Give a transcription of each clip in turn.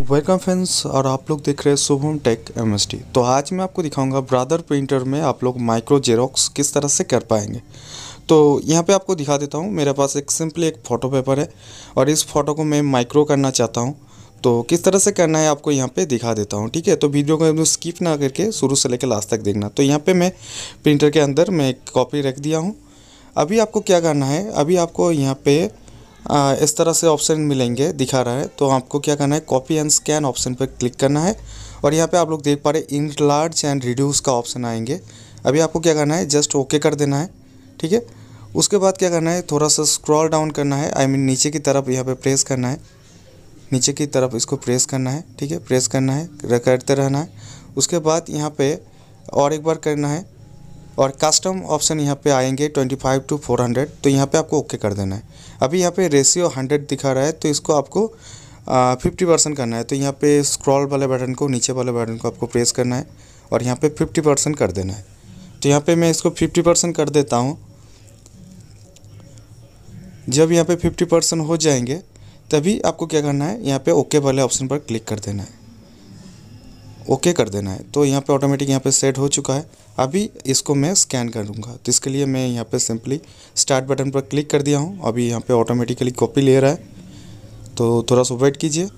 welcome friends और आप लोग देख रहे हैं शुभम टेक एम तो आज मैं आपको दिखाऊंगा ब्रादर प्रिंटर में आप लोग माइक्रो जेरोक्स किस तरह से कर पाएंगे तो यहाँ पे आपको दिखा देता हूँ मेरे पास एक सिंपली एक फ़ोटो पेपर है और इस फोटो को मैं माइक्रो करना चाहता हूँ तो किस तरह से करना है आपको यहाँ पे दिखा देता हूँ ठीक है तो वीडियो को एकदम स्किप ना करके शुरू से लेकर लास्ट तक देखना तो यहाँ पर मैं प्रिंटर के अंदर मैं एक कॉपी रख दिया हूँ अभी आपको क्या करना है अभी आपको यहाँ पर इस तरह से ऑप्शन मिलेंगे दिखा रहा है तो आपको क्या करना है कॉपी एंड स्कैन ऑप्शन पर क्लिक करना है और यहाँ पे आप लोग देख पा रहे इंट लार्ज एंड रिड्यूस का ऑप्शन आएंगे अभी आपको क्या करना है जस्ट ओके कर देना है ठीक है उसके बाद क्या करना है थोड़ा सा स्क्रॉल डाउन करना है आई I मीन mean, नीचे की तरफ यहाँ पे प्रेस करना है नीचे की तरफ इसको प्रेस करना है ठीक है प्रेस करना है करते रहना है उसके बाद यहाँ पर और एक बार करना है और कस्टम ऑप्शन यहाँ पे आएंगे 25 टू 400 तो यहाँ पे आपको ओके कर देना है अभी यहाँ पे रेशियो 100 दिखा रहा है तो इसको आपको फिफ्टी परसेंट करना है तो यहाँ पे स्क्रॉल वाले बटन को नीचे वाले बटन को आपको प्रेस करना है और यहाँ पे फिफ्टी परसेंट कर देना है तो यहाँ पे मैं इसको फिफ्टी परसेंट कर देता हूँ जब यहाँ पर फिफ्टी परसेंट हो जाएंगे तभी आपको क्या करना है यहाँ पर ओके वाले ऑप्शन पर क्लिक कर देना है ओके कर देना है तो यहाँ पे ऑटोमेटिक यहाँ पे सेट हो चुका है अभी इसको मैं स्कैन कर दूँगा तो इसके लिए मैं यहाँ पे सिंपली स्टार्ट बटन पर क्लिक कर दिया हूँ अभी यहाँ पे ऑटोमेटिकली कॉपी ले रहा है तो थोड़ा सा वेट कीजिए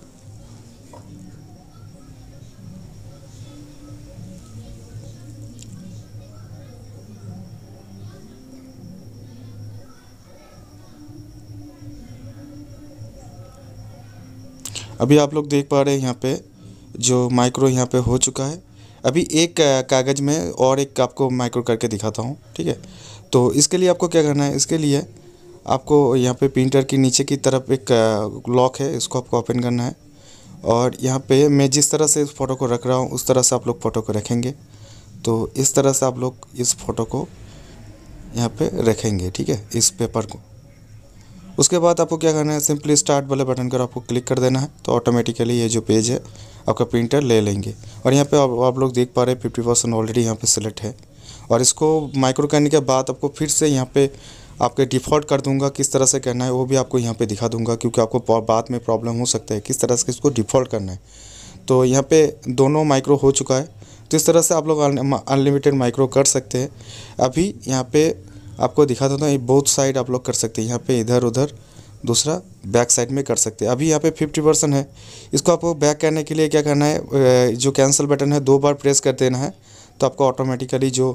अभी आप लोग देख पा रहे हैं यहाँ पे जो माइक्रो यहाँ पे हो चुका है अभी एक कागज़ में और एक आपको माइक्रो करके दिखाता हूँ ठीक है तो इसके लिए आपको क्या करना है इसके लिए आपको यहाँ पे प्रिंटर की नीचे की तरफ एक लॉक है इसको आपको ओपन करना है और यहाँ पे मैं जिस तरह से इस फ़ोटो को रख रहा हूँ उस तरह से आप लोग फ़ोटो को रखेंगे तो इस तरह से आप लोग इस फ़ोटो को यहाँ पे रखेंगे ठीक है इस पेपर को उसके बाद आपको क्या करना है सिंपली स्टार्ट वाले बटन पर आपको क्लिक कर देना है तो ऑटोमेटिकली ये जो पेज है आपका प्रिंटर ले लेंगे और यहाँ पे आप, आप लोग देख पा रहे हैं फिफ्टी परसेंट ऑलरेडी यहाँ पे सिलेक्ट है और इसको माइक्रो करने के बाद आपको फिर से यहाँ पे आपके डिफ़ॉल्ट कर दूंगा किस तरह से करना है वो भी आपको यहाँ पर दिखा दूंगा क्योंकि आपको बाद में प्रॉब्लम हो सकता है किस तरह से इसको डिफ़ॉल्ट करना है तो यहाँ पर दोनों माइक्रो हो चुका है तो इस तरह से आप लोग अनलिमिटेड माइक्रो कर सकते हैं अभी यहाँ पर आपको दिखा देता हूँ बहुत साइड आप लोग कर सकते हैं यहाँ पे इधर उधर दूसरा बैक साइड में कर सकते हैं अभी यहाँ पे फिफ्टी परसेंट है इसको आपको बैक करने के लिए क्या करना है जो कैंसिल बटन है दो बार प्रेस कर देना है तो आपको ऑटोमेटिकली जो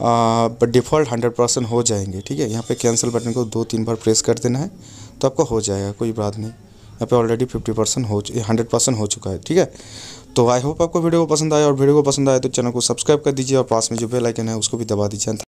डिफ़ॉल्ट हंड्रेड परसेंट हो जाएंगे ठीक है यहाँ पे कैंसिल बटन को दो तीन बार प्रेस कर देना है तो आपका हो जाएगा कोई बात नहीं यहाँ पे ऑलरेडी फिफ्टी परसेंट हो हंड्रेड परसेंट हो चुका है ठीक है तो आई होप आपको वीडियो को पसंद आया और वीडियो को पसंद आया तो चैनल को सब्सक्राइब कर दीजिए और पास में जो बेलाइकन है उसको भी दबा दीजिए